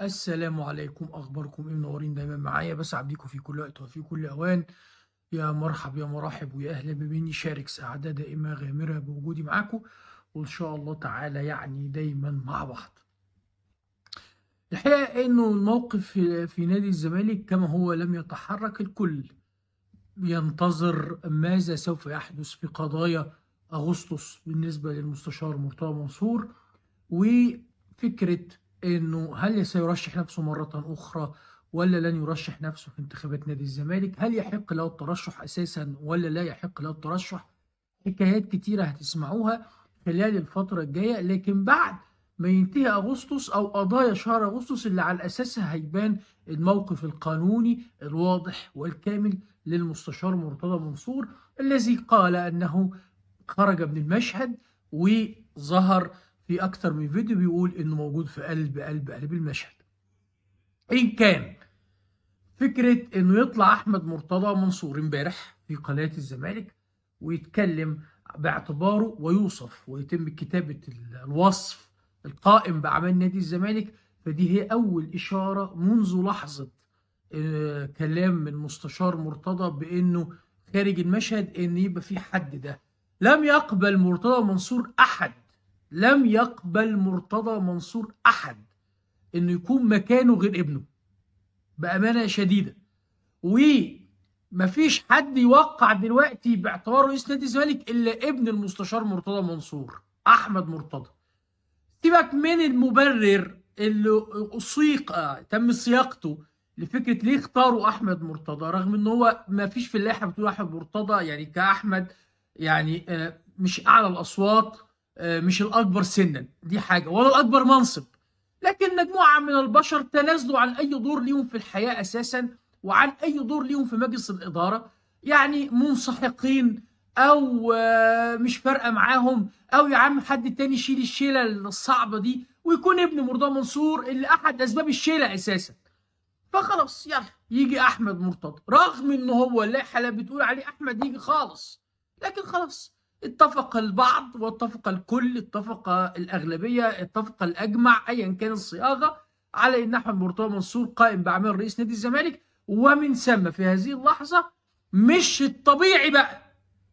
السلام عليكم اخباركم ايه منورين دايما معايا بسعد بيكم في كل وقت وفي كل اوان يا مرحب يا مرحب ويا اهلا بمني شارك سعاده دائمه غامره بوجودي معاكم وان شاء الله تعالى يعني دايما مع بعض الحقيقه انه الموقف في نادي الزمالك كما هو لم يتحرك الكل ينتظر ماذا سوف يحدث في قضايا اغسطس بالنسبه للمستشار مرتضى منصور وفكره انه هل سيرشح نفسه مره اخرى ولا لن يرشح نفسه في انتخابات نادي الزمالك هل يحق له الترشح اساسا ولا لا يحق له الترشح حكايات كتيره هتسمعوها خلال الفتره الجايه لكن بعد ما ينتهي اغسطس او قضايا شهر اغسطس اللي على اساسها هيبان الموقف القانوني الواضح والكامل للمستشار مرتضى منصور الذي قال انه خرج من المشهد وظهر في أكتر من فيديو بيقول إنه موجود في قلب قلب قلب المشهد إن كان فكرة إنه يطلع أحمد مرتضى منصور امبارح في قناة الزمالك ويتكلم باعتباره ويوصف ويتم كتابة الوصف القائم بأعمال نادي الزمالك فدي هي أول إشارة منذ لحظة آه، كلام من مستشار مرتضى بانه خارج المشهد ان يبقى في حد ده لم يقبل مرتضى منصور احد لم يقبل مرتضى منصور أحد إنه يكون مكانه غير ابنه بأمانة شديدة ومفيش حد يوقع دلوقتي باعتباره رئيس نادي الزمالك إلا ابن المستشار مرتضى منصور أحمد مرتضى سيبك من المبرر اللي اصيق تم صياغته لفكره ليه اختاروا احمد مرتضى رغم ان هو ما فيش في اللائحه بتقول احمد مرتضى يعني كاحمد يعني آه، مش اعلى الاصوات آه، مش الأكبر سنا دي حاجة ولا الأكبر منصب لكن مجموعة من البشر تنازلوا عن أي دور ليهم في الحياة أساسا وعن أي دور ليهم في مجلس الإدارة يعني منسحقين أو آه، مش فارقة معاهم أو يا عم حد تاني يشيل الشيلة الصعبة دي ويكون ابن مرضى منصور اللي أحد أسباب الشيلة أساسا فخلاص يلا يجي أحمد مرتضى رغم إن هو اللائحة اللي بتقول عليه أحمد يجي خالص لكن خلاص اتفق البعض واتفق الكل اتفق الأغلبية اتفق الأجمع أيا كان الصياغة على أن أحمد مرتضى منصور قائم بأعمال رئيس نادي الزمالك ومن ثم في هذه اللحظة مش الطبيعي بقى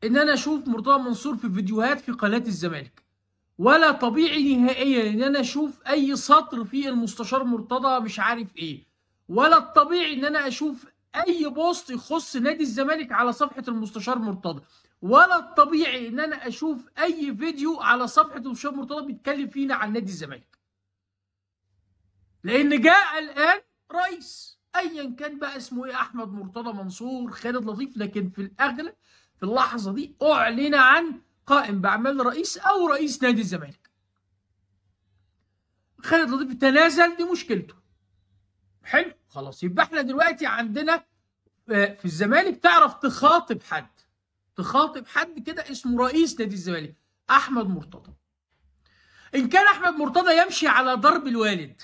ان انا اشوف مرتضى منصور في فيديوهات في قناه الزمالك ولا طبيعي نهائيا ان انا اشوف اي سطر في المستشار مرتضى مش عارف ايه ولا الطبيعي ان انا اشوف اي بوست يخص نادي الزمالك على صفحه المستشار مرتضى ولا الطبيعي ان انا اشوف اي فيديو على صفحه الشيخ مرتضى بيتكلم فينا عن نادي الزمالك لان جاء الان رئيس ايا كان بقى اسمه ايه احمد مرتضى منصور خالد لطيف لكن في الاغلب في اللحظه دي اعلن عن قائم باعمال رئيس او رئيس نادي الزمالك خالد لطيف تنازل دي مشكلته حلو خلاص يبقى احنا دلوقتي عندنا آه، في الزمالك تعرف تخاطب حد تخاطب حد كده اسمه رئيس نادي الزمالك احمد مرتضى ان كان احمد مرتضى يمشي على ضرب الوالد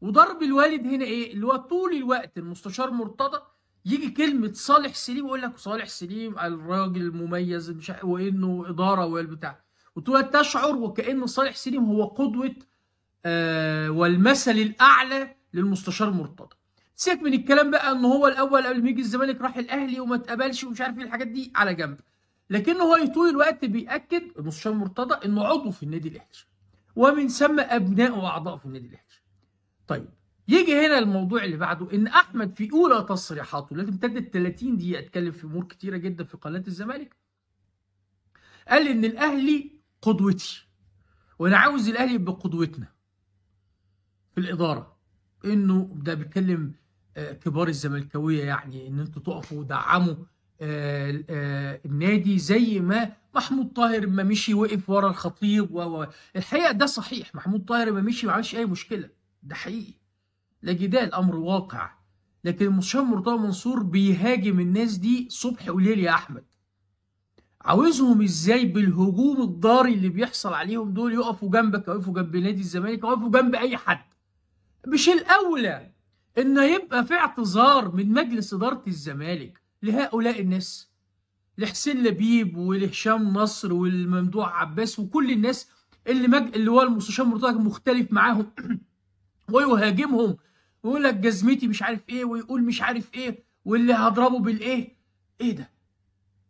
وضرب الوالد هنا ايه اللي هو طول الوقت المستشار مرتضى يجي كلمه صالح سليم يقول لك صالح سليم الراجل المميز مش وانه اداره والبتاع وتقعد تشعر وكأن صالح سليم هو قدوة آه والمثل الأعلى للمستشار مرتضى سيبك من الكلام بقى ان هو الاول قبل ما يجي الزمالك راح الاهلي وما اتقبلش ومش عارف ايه الحاجات دي على جنب لكن هو طول الوقت بياكد مستشار مرتضى انه عضو في النادي الاهلي ومن ثم ابناء واعضاء في النادي الاهلي طيب يجي هنا الموضوع اللي بعده ان احمد في اولى تصريحاته اللي امتدت 30 دقيقه اتكلم في امور كتيره جدا في قناه الزمالك قال ان الاهلي قدوتي وانا عاوز الاهلي يبقى قدوتنا في الاداره انه ده بيتكلم كبار الزملكاويه يعني ان انتوا تقفوا وتدعموا آه، آه، النادي زي ما محمود طاهر ما مشي وقف ورا الخطيب و الحقيقه ده صحيح محمود طاهر ما مشي ما عملش اي مشكله ده حقيقي لا جدال امر واقع لكن المستشار مرتضى منصور بيهاجم الناس دي صبح وليل يا احمد عاوزهم ازاي بالهجوم الضاري اللي بيحصل عليهم دول يقفوا جنبك او يقفوا جنب نادي الزمالك او يقفوا جنب اي حد مش الاولى إن يبقى في اعتذار من مجلس إدارة الزمالك لهؤلاء الناس لحسين لبيب ولهشام نصر والممدوح عباس وكل الناس اللي مج... اللي هو المستشار مرتضى مختلف معاهم ويهاجمهم ويقول لك جزمتي مش عارف ايه ويقول مش عارف ايه واللي هضربه بالايه ايه ده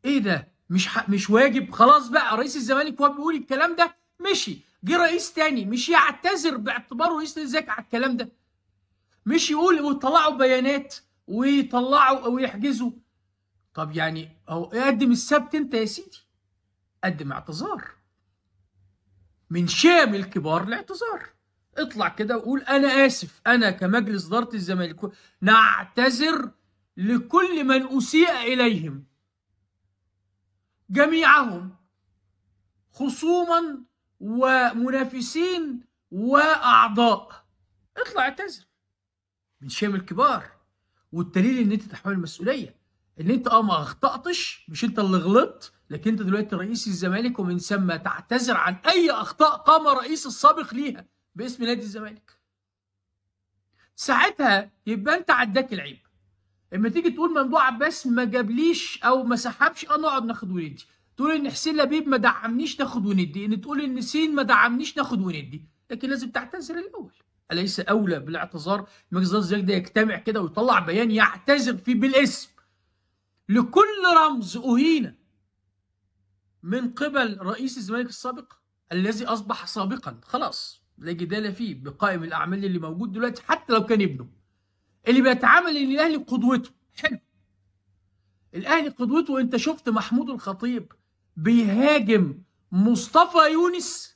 ايه ده مش ح... مش واجب خلاص بقى رئيس الزمالك وهو بيقول الكلام ده مشي جه رئيس تاني مش يعتذر باعتباره رئيس الزمالك على الكلام ده مش يقول ويطلعوا بيانات ويطلعوا او يحجزوا طب يعني اهو اقدم السبت انت يا سيدي قدم اعتذار من شام الكبار الاعتذار اطلع كده وقول انا اسف انا كمجلس اداره الزمالك نعتذر لكل من اسيء اليهم جميعهم خصوما ومنافسين واعضاء اطلع اعتذر من شيم الكبار والدليل ان انت تحمل المسؤوليه ان انت اه ما اخطاتش مش انت اللي غلطت لكن انت دلوقتي رئيس الزمالك ومن ثم تعتذر عن اي اخطاء قام رئيس السابق ليها باسم نادي الزمالك ساعتها يبقى انت عداك العيب اما تيجي تقول ممدوح عباس ما جابليش او ما سحبش اه نقعد ناخد وندي تقول ان حسين لبيب ما دعمنيش ناخد وندي ان تقول ان سين ما دعمنيش ناخد وندي لكن لازم تعتذر الاول أليس أولى بالاعتذار المجلس الإداري ده يجتمع كده ويطلع بيان يعتذر فيه بالاسم لكل رمز أهين من قبل رئيس الزمالك السابق الذي أصبح سابقا خلاص لا جدال فيه بقائم الأعمال اللي موجود دلوقتي حتى لو كان ابنه اللي بيتعامل ان الأهلي قدوته حلو الأهلي قدوته أنت شفت محمود الخطيب بيهاجم مصطفى يونس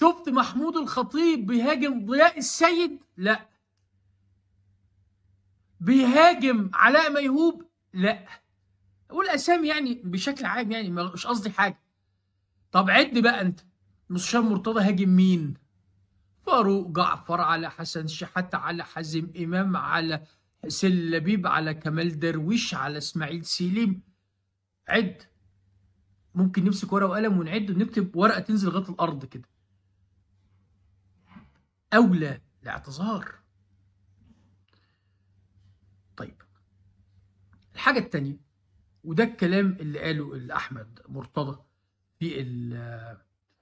شفت محمود الخطيب بيهاجم ضياء السيد لا بيهاجم علاء ميهوب لا اقول اسامي يعني بشكل عام يعني مش قصدي حاجه طب عد بقى انت مستشار مرتضى هاجم مين فاروق جعفر على حسن شحاته على حازم امام على حسين لبيب على كمال درويش على اسماعيل سليم عد ممكن نمسك ورقه وقلم ونعد ونكتب ورقه تنزل لغايه الارض كده أولى لاعتذار طيب الحاجة التانية وده الكلام اللي قاله الأحمد مرتضى في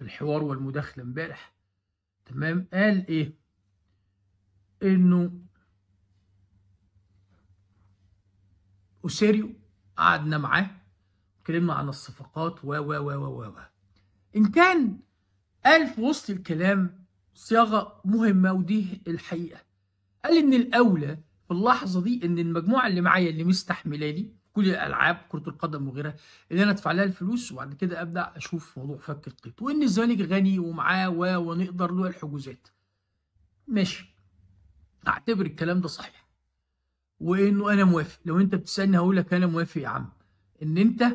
الحوار والمداخلة امبارح تمام قال إيه إنه أوسيريو قعدنا معاه اتكلمنا عن الصفقات و و و و و إن كان قال في وسط الكلام صياغه مهمه ودي الحقيقه قال ان الاولى في اللحظه دي ان المجموعه اللي معايا اللي مستحملاني كل الالعاب كره القدم وغيرها اللي انا ادفع لها الفلوس وبعد كده ابدا اشوف موضوع فك القيد وان الزمالك غني ومعاه و ونقدر له الحجوزات ماشي اعتبر الكلام ده صحيح وانه انا موافق لو انت بتسالني هقول لك انا موافق يا عم ان انت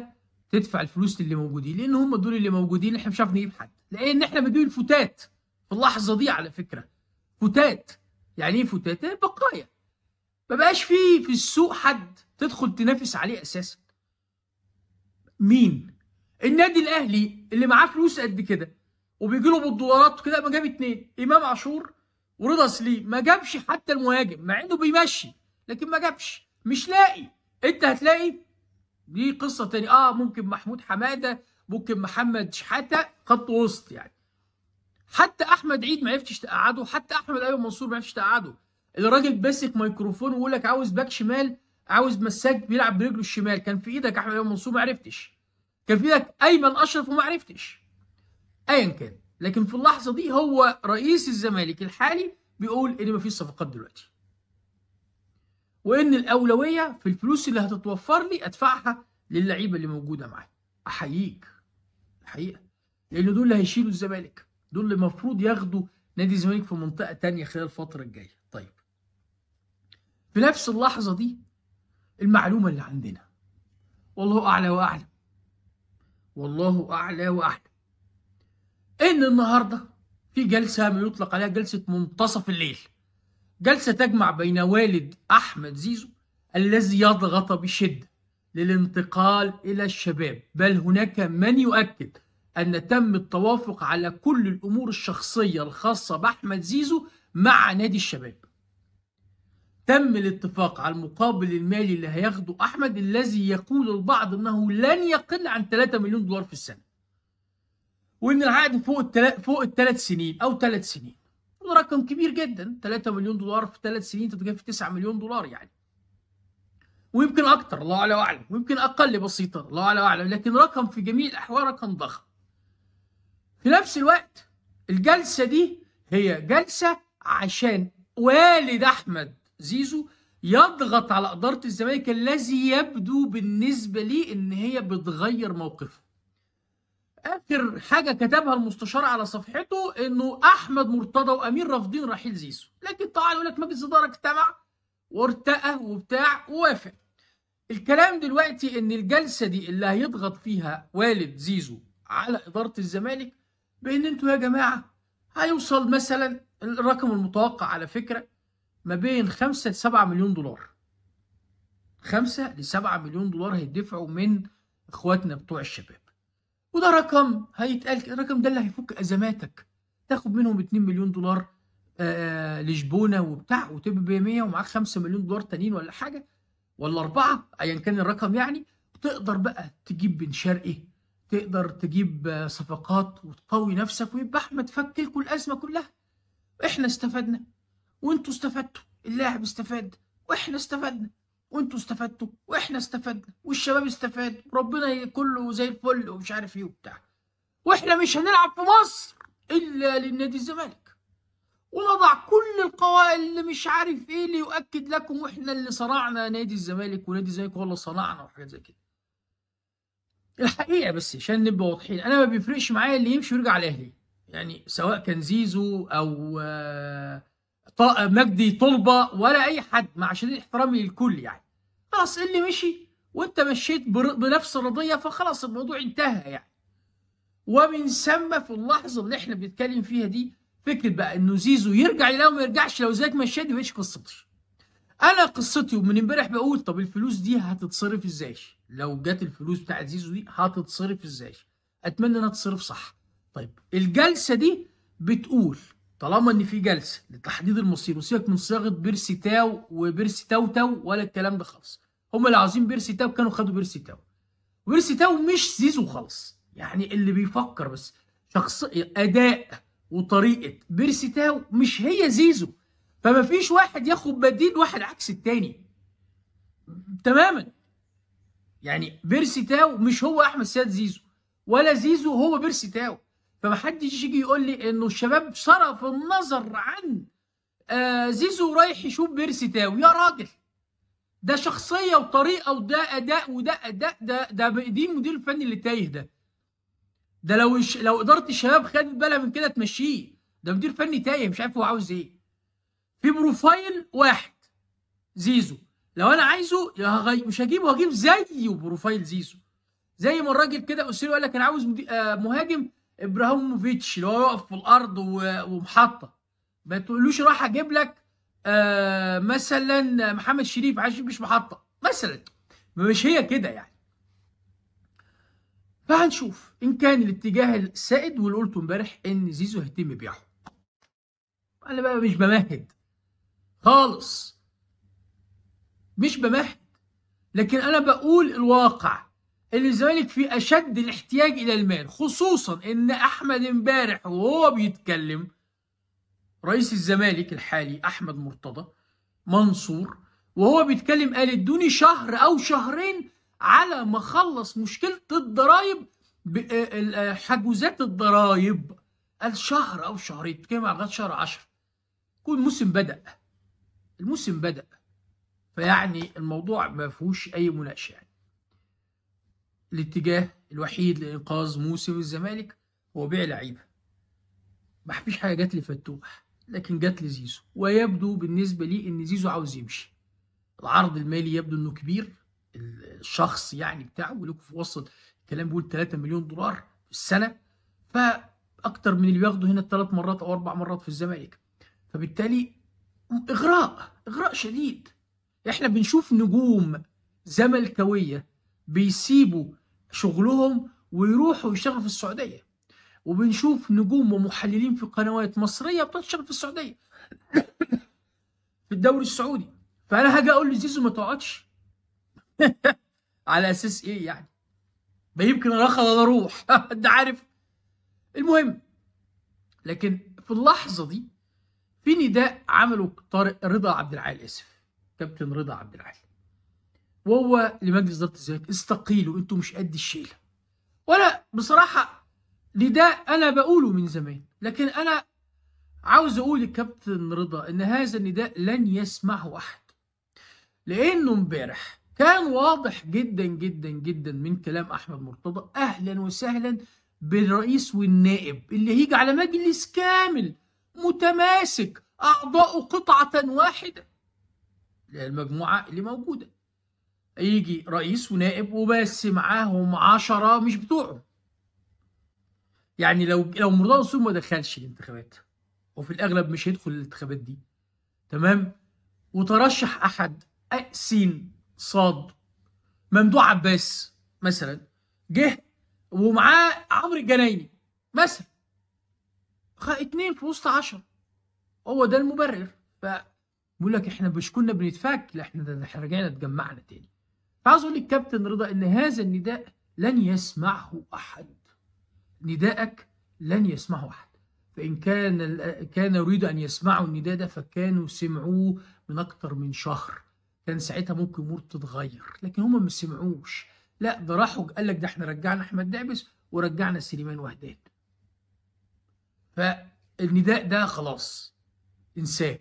تدفع الفلوس للي موجودين لان هم دول اللي موجودين احنا مش عارف نجيب حد لان احنا بنجيب الفتات في اللحظه دي على فكره فتات يعني ايه فتات بقايا ما بقاش في في السوق حد تدخل تنافس عليه اساسا مين النادي الاهلي اللي معاه فلوس قد كده وبيجي له بالدولارات وكده ما جاب اتنين امام عاشور ورضا سليم ما جابش حتى المهاجم مع انه بيمشي لكن ما جابش مش لاقي انت هتلاقي دي قصه ثانيه اه ممكن محمود حماده ممكن محمد شحاته خط وسط يعني حتى احمد عيد ما عرفتش تقعده حتى احمد ايمن منصور ما عرفتش تقعده الراجل ماسك ميكروفون ويقول لك عاوز باك شمال عاوز مساك بيلعب برجله الشمال كان في ايدك احمد ايمن منصور ما عرفتش كان في ايدك ايمن اشرف وما عرفتش ايا كان لكن في اللحظه دي هو رئيس الزمالك الحالي بيقول ان مفيش صفقات دلوقتي وان الاولويه في الفلوس اللي هتتوفر لي ادفعها للعيبه اللي موجوده معايا احييك الحقيقه لان دول اللي هيشيلوا الزمالك دول اللي المفروض ياخدوا نادي الزمالك في منطقه تانية خلال الفتره الجايه طيب في نفس اللحظه دي المعلومه اللي عندنا والله اعلى واعلم والله اعلى واعلم ان النهارده في جلسه ما يطلق عليها جلسه منتصف الليل جلسه تجمع بين والد احمد زيزو الذي يضغط بشده للانتقال الى الشباب بل هناك من يؤكد أن تم التوافق على كل الأمور الشخصية الخاصة بأحمد زيزو مع نادي الشباب تم الاتفاق على المقابل المالي اللي هياخده أحمد الذي يقول البعض أنه لن يقل عن 3 مليون دولار في السنة وإن العقد فوق التلا... فوق الثلاث سنين أو ثلاث سنين وده رقم كبير جدا 3 مليون دولار في ثلاث سنين تتجاوز في 9 مليون دولار يعني ويمكن أكتر الله أعلم ويمكن أقل بسيطة الله أعلم لكن رقم في جميع الأحوال رقم ضخم في نفس الوقت الجلسه دي هي جلسه عشان والد احمد زيزو يضغط على اداره الزمالك الذي يبدو بالنسبه لي ان هي بتغير موقفه. اخر حاجه كتبها المستشار على صفحته انه احمد مرتضى وامير رافضين رحيل زيزو، لكن طبعا يقول لك مجلس اداره اجتمع وارتقى وبتاع ووافق. الكلام دلوقتي ان الجلسه دي اللي هيضغط فيها والد زيزو على اداره الزمالك بان انتوا يا جماعه هيوصل مثلا الرقم المتوقع على فكره ما بين 5 ل 7 مليون دولار 5 ل 7 مليون دولار هيدفعوا من اخواتنا بتوع الشباب وده رقم هيتقال الرقم ده اللي هيفك ازماتك تاخد منهم 2 مليون دولار آه، آه، لشبونه وبتاع وتبقى ب 100 ومعاك 5 مليون دولار تانيين ولا حاجه ولا اربعه ايا كان الرقم يعني تقدر بقى تجيب بن شرقي تقدر تجيب صفقات وتقوي نفسك ويبقى احمد فك لكم الازمه كلها احنا استفدنا وانتوا استفدتوا اللاعب استفاد واحنا استفدنا وانتوا استفدتوا واحنا استفدنا والشباب استفاد ربنا كله زي الفل ومش عارف ايه وبتاع واحنا مش هنلعب في مصر الا للنادي الزمالك ونضع كل القوائم اللي مش عارف ايه ليؤكد لكم واحنا اللي صنعنا نادي الزمالك ونادي الزمالك هو اللي صنعنا وحاجات زي كده الحقيقه بس عشان نبقى واضحين انا ما بيفرقش معايا اللي يمشي ويرجع الاهلي يعني سواء كان زيزو او آه، مجدي طلبه ولا اي حد مع شديد احترامي للكل يعني خلاص اللي مشي وانت مشيت بنفس الرضيه فخلاص الموضوع انتهى يعني ومن ثم في اللحظه اللي احنا بنتكلم فيها دي فكره بقى انه زيزو يرجع يلاقي ما يرجعش لو زيك مشيت دي مش قصتي انا قصتي ومن امبارح بقول طب الفلوس دي هتتصرف ازاي لو جت الفلوس بتاعت زيزو دي هتتصرف ازاي اتمنى انها تتصرف صح طيب الجلسه دي بتقول طالما ان في جلسه لتحديد المصير وسيبك من صياغه بيرسي تاو وبيرسي تاو تاو ولا الكلام ده خالص هم اللي عاوزين بيرسي تاو كانوا خدوا بيرسي تاو بيرسي تاو مش زيزو خالص يعني اللي بيفكر بس شخص اداء وطريقه بيرسي تاو مش هي زيزو فما فيش واحد ياخد بديل واحد عكس التاني تماما يعني بيرسي تاو مش هو احمد سيد زيزو ولا زيزو هو بيرسي تاو فمحدش يجي يقول لي انه الشباب صرف النظر عن آه زيزو رايح يشوف بيرسي تاو يا راجل ده شخصيه وطريقه وده اداء وده اداء ده ده دي المدير الفني اللي تايه ده ده لو ش... لو اداره الشباب خدت بالها من كده تمشيه ده مدير فني تايه مش عارف هو عاوز ايه في بروفايل واحد زيزو لو انا عايزه مش هجيبه هجيب زيه بروفايل زيزو زي ما الراجل كده اوسيلو قال لك انا عاوز آه، مهاجم ابراهيموفيتش اللي هو يقف في الارض ومحطه ما تقولوش راح اجيب لك آه مثلا محمد شريف عشان مش محطه مثلا مش هي كده يعني فهنشوف ان كان الاتجاه السائد واللي قلته امبارح ان زيزو هيتم بيعه انا بقى مش بمهد خالص مش بمهد لكن انا بقول الواقع ان الزمالك في اشد الاحتياج الى المال خصوصا ان احمد امبارح وهو بيتكلم رئيس الزمالك الحالي احمد مرتضى منصور وهو بيتكلم قال ادوني شهر او شهرين على ما اخلص مشكله الضرايب آه، آه، حجوزات الضرايب قال شهر او شهرين كام على شهر 10 يكون الموسم بدا الموسم بدا فيعني الموضوع ما فيهوش اي مناقشه يعني الاتجاه الوحيد لانقاذ موسم الزمالك هو بيع لعيبه ما فيش حاجه جات لفتوح لكن جات لزيزو ويبدو بالنسبه لي ان زيزو عاوز يمشي العرض المالي يبدو انه كبير الشخص يعني بتاعه ولكم في وسط الكلام بيقول 3 مليون دولار في السنه فاكتر من اللي بياخده هنا ثلاث مرات او اربع مرات في الزمالك فبالتالي اغراء اغراء شديد احنا بنشوف نجوم زملكاويه بيسيبوا شغلهم ويروحوا يشتغلوا في السعوديه وبنشوف نجوم ومحللين في قنوات مصريه بتشتغل في السعوديه في الدوري السعودي فانا هاجي اقول لزيزو ما تقعدش على اساس ايه يعني ما يمكن أخد ولا اروح انت عارف المهم لكن في اللحظه دي في نداء عمله طارق رضا عبد العال اسف كابتن رضا عبد العال وهو لمجلس اداره الزمالك استقيلوا انتوا مش قد الشيله وانا بصراحه لده انا بقوله من زمان لكن انا عاوز اقول لكابتن رضا ان هذا النداء لن يسمعه احد لانه امبارح كان واضح جدا جدا جدا من كلام احمد مرتضى اهلا وسهلا بالرئيس والنائب اللي هيجي على مجلس كامل متماسك اعضاءه قطعه واحده المجموعة اللي موجودة يجي رئيس ونائب وبس معاهم عشرة مش بتوعه يعني لو لو مرضى منصور ما دخلش الانتخابات وفي الاغلب مش هيدخل الانتخابات دي تمام وترشح احد س صاد ممدوح عباس مثلا جه ومعاه عمرو الجنايني مثلا اتنين في وسط عشر هو ده المبرر ف بيقول لك احنا مش كنا بنتفك لا احنا رجعنا اتجمعنا تاني فعاوز اقول للكابتن رضا ان هذا النداء لن يسمعه احد نداءك لن يسمعه احد فان كان كان يريد ان يسمعوا النداء ده فكانوا سمعوه من اكتر من شهر كان ساعتها ممكن امور تتغير لكن هم ما سمعوش لا ده راحوا قال لك ده احنا رجعنا احمد دعبس ورجعنا سليمان وهدان فالنداء ده خلاص انساه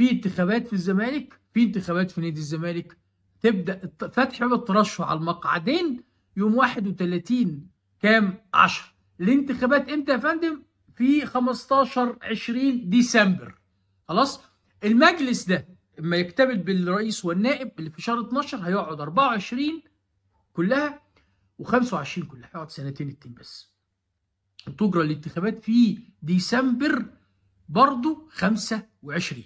في انتخابات في الزمالك في انتخابات في نادي الزمالك تبدا فتح باب الترشح على المقعدين يوم 31 كام 10 الانتخابات امتى يا فندم في 15 20 ديسمبر خلاص المجلس ده اما يكتمل بالرئيس والنائب اللي في شهر 12 هيقعد 24 كلها و25 كلها هيقعد سنتين اتنين بس وتجرى الانتخابات في ديسمبر برضه 25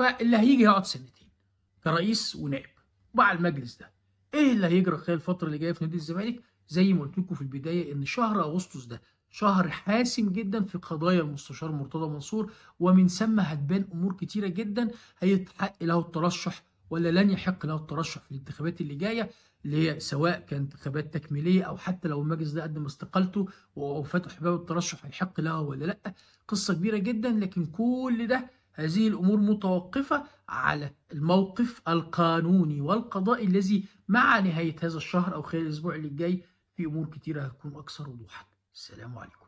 فاللي هيجي هيقعد سنتين كرئيس ونائب مع المجلس ده ايه اللي هيجرى خلال الفتره اللي جايه في نادي الزمالك زي ما قلت لكم في البدايه ان شهر اغسطس ده شهر حاسم جدا في قضايا المستشار مرتضى منصور ومن ثم هتبان امور كتيره جدا هيتحق له الترشح ولا لن يحق له الترشح في الانتخابات اللي جايه اللي هي سواء كانت انتخابات تكميليه او حتى لو المجلس ده قدم استقالته وفتح باب الترشح هيحق لها ولا لا قصه كبيره جدا لكن كل ده هذه الأمور متوقفة على الموقف القانوني والقضائي الذي مع نهاية هذا الشهر أو خلال الأسبوع اللي جاي في أمور كتيرة هتكون أكثر وضوحا السلام عليكم